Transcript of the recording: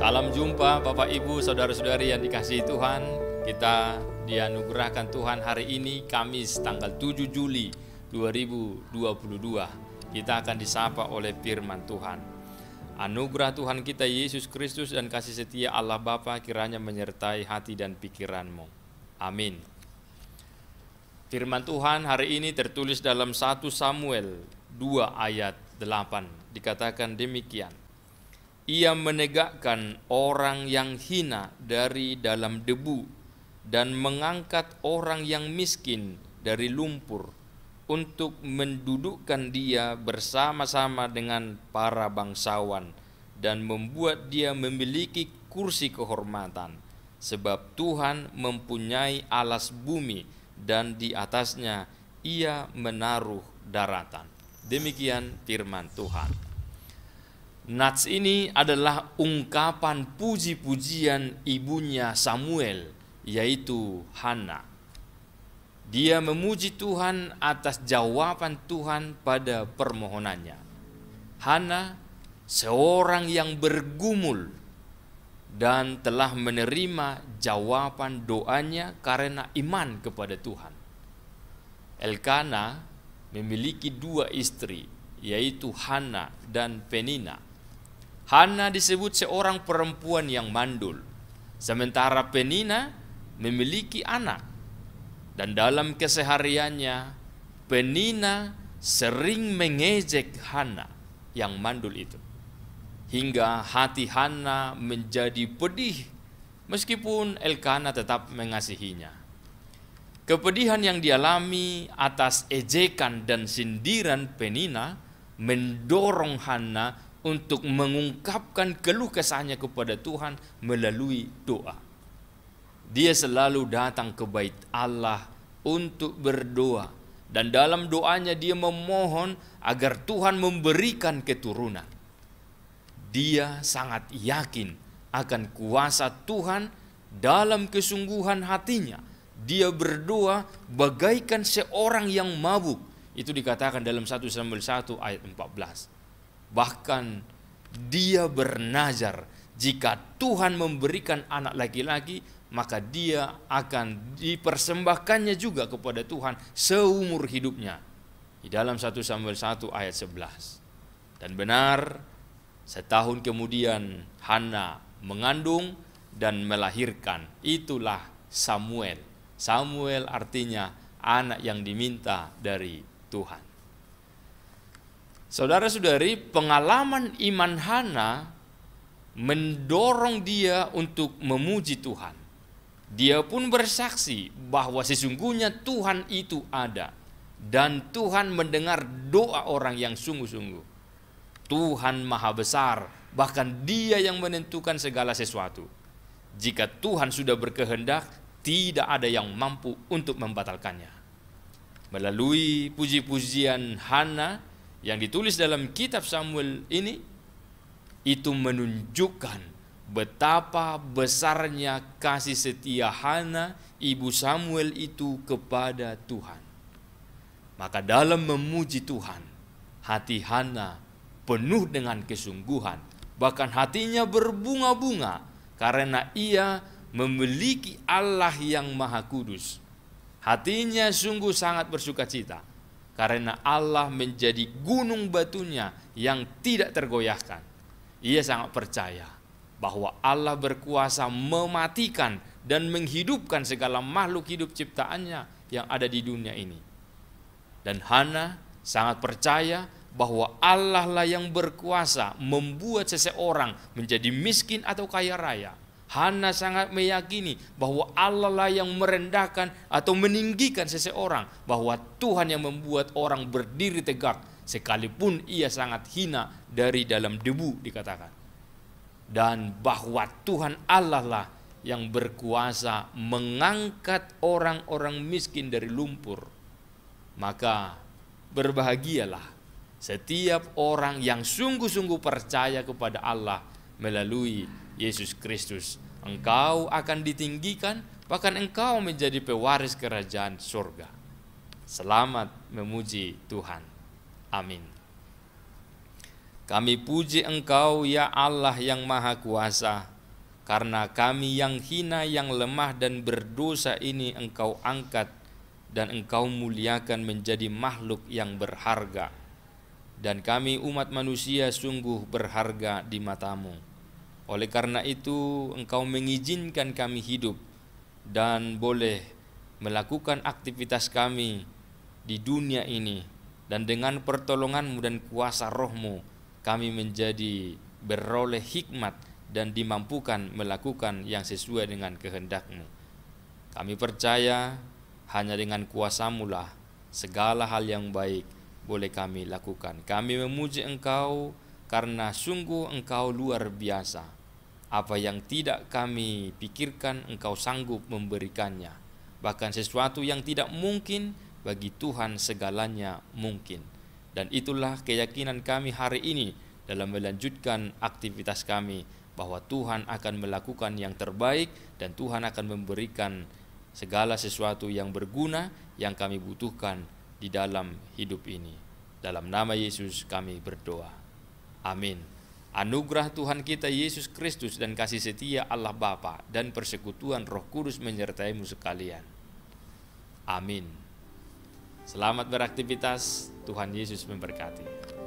Salam jumpa Bapak Ibu, saudara-saudari yang dikasihi Tuhan. Kita dianugerahkan Tuhan hari ini Kamis tanggal 7 Juli 2022. Kita akan disapa oleh firman Tuhan. Anugerah Tuhan kita Yesus Kristus dan kasih setia Allah Bapa kiranya menyertai hati dan pikiranmu. Amin. Firman Tuhan hari ini tertulis dalam 1 Samuel 2 ayat 8. Dikatakan demikian. Ia menegakkan orang yang hina dari dalam debu dan mengangkat orang yang miskin dari lumpur untuk mendudukkan dia bersama-sama dengan para bangsawan dan membuat dia memiliki kursi kehormatan sebab Tuhan mempunyai alas bumi dan di atasnya ia menaruh daratan. Demikian firman Tuhan. Nats ini adalah ungkapan puji-pujian ibunya Samuel, yaitu Hana. Dia memuji Tuhan atas jawaban Tuhan pada permohonannya. Hana, seorang yang bergumul dan telah menerima jawaban doanya karena iman kepada Tuhan. Elkana memiliki dua istri, yaitu Hana dan Penina Hana disebut seorang perempuan yang mandul, sementara Penina memiliki anak. Dan dalam kesehariannya, Penina sering mengejek Hana yang mandul itu. Hingga hati Hana menjadi pedih meskipun Elkana tetap mengasihinya. Kepedihan yang dialami atas ejekan dan sindiran Penina mendorong Hana untuk mengungkapkan keluh kesahnya kepada Tuhan melalui doa. Dia selalu datang ke bait Allah untuk berdoa dan dalam doanya dia memohon agar Tuhan memberikan keturunan. Dia sangat yakin akan kuasa Tuhan dalam kesungguhan hatinya. Dia berdoa bagaikan seorang yang mabuk. Itu dikatakan dalam 1 Samuel 1 ayat 14. Bahkan dia bernazar jika Tuhan memberikan anak laki-laki maka dia akan dipersembahkannya juga kepada Tuhan seumur hidupnya. Di dalam 1 Samuel 1 ayat 11. Dan benar setahun kemudian Hana mengandung dan melahirkan. Itulah Samuel. Samuel artinya anak yang diminta dari Tuhan. Saudara-saudari, pengalaman iman Hana mendorong dia untuk memuji Tuhan. Dia pun bersaksi bahwa sesungguhnya Tuhan itu ada dan Tuhan mendengar doa orang yang sungguh-sungguh. Tuhan Maha Besar, bahkan Dia yang menentukan segala sesuatu. Jika Tuhan sudah berkehendak, tidak ada yang mampu untuk membatalkannya. Melalui puji-pujian Hana, yang ditulis dalam kitab Samuel ini itu menunjukkan betapa besarnya kasih setia Hana ibu Samuel itu kepada Tuhan. Maka dalam memuji Tuhan, hati Hana penuh dengan kesungguhan, bahkan hatinya berbunga-bunga karena ia memiliki Allah yang Maha Kudus. Hatinya sungguh sangat bersukacita. cita karena Allah menjadi gunung batunya yang tidak tergoyahkan. Ia sangat percaya bahwa Allah berkuasa mematikan dan menghidupkan segala makhluk hidup ciptaannya yang ada di dunia ini. Dan Hana sangat percaya bahwa Allah lah yang berkuasa membuat seseorang menjadi miskin atau kaya raya Hana sangat meyakini bahwa Allah lah yang merendahkan atau meninggikan seseorang, bahwa Tuhan yang membuat orang berdiri tegak sekalipun ia sangat hina dari dalam debu dikatakan. Dan bahwa Tuhan Allah lah yang berkuasa mengangkat orang-orang miskin dari lumpur. Maka berbahagialah setiap orang yang sungguh-sungguh percaya kepada Allah melalui Yesus Kristus. Engkau akan ditinggikan, bahkan engkau menjadi pewaris kerajaan surga. Selamat memuji Tuhan. Amin. Kami puji Engkau, ya Allah yang Maha Kuasa, karena kami yang hina, yang lemah, dan berdosa ini Engkau angkat dan Engkau muliakan menjadi makhluk yang berharga. Dan kami umat manusia sungguh berharga di matamu. Oleh karena itu engkau mengizinkan kami hidup dan boleh melakukan aktivitas kami di dunia ini dan dengan pertolonganmu dan kuasa rohmu kami menjadi beroleh hikmat dan dimampukan melakukan yang sesuai dengan kehendakmu. Kami percaya hanya dengan kuasamu lah segala hal yang baik boleh kami lakukan. Kami memuji Engkau karena sungguh Engkau luar biasa apa yang tidak kami pikirkan engkau sanggup memberikannya bahkan sesuatu yang tidak mungkin bagi Tuhan segalanya mungkin dan itulah keyakinan kami hari ini dalam melanjutkan aktivitas kami bahwa Tuhan akan melakukan yang terbaik dan Tuhan akan memberikan segala sesuatu yang berguna yang kami butuhkan di dalam hidup ini dalam nama Yesus kami berdoa amin Anugerah Tuhan kita Yesus Kristus dan kasih setia Allah Bapa dan persekutuan Roh Kudus menyertaimu sekalian. Amin. Selamat beraktivitas, Tuhan Yesus memberkati.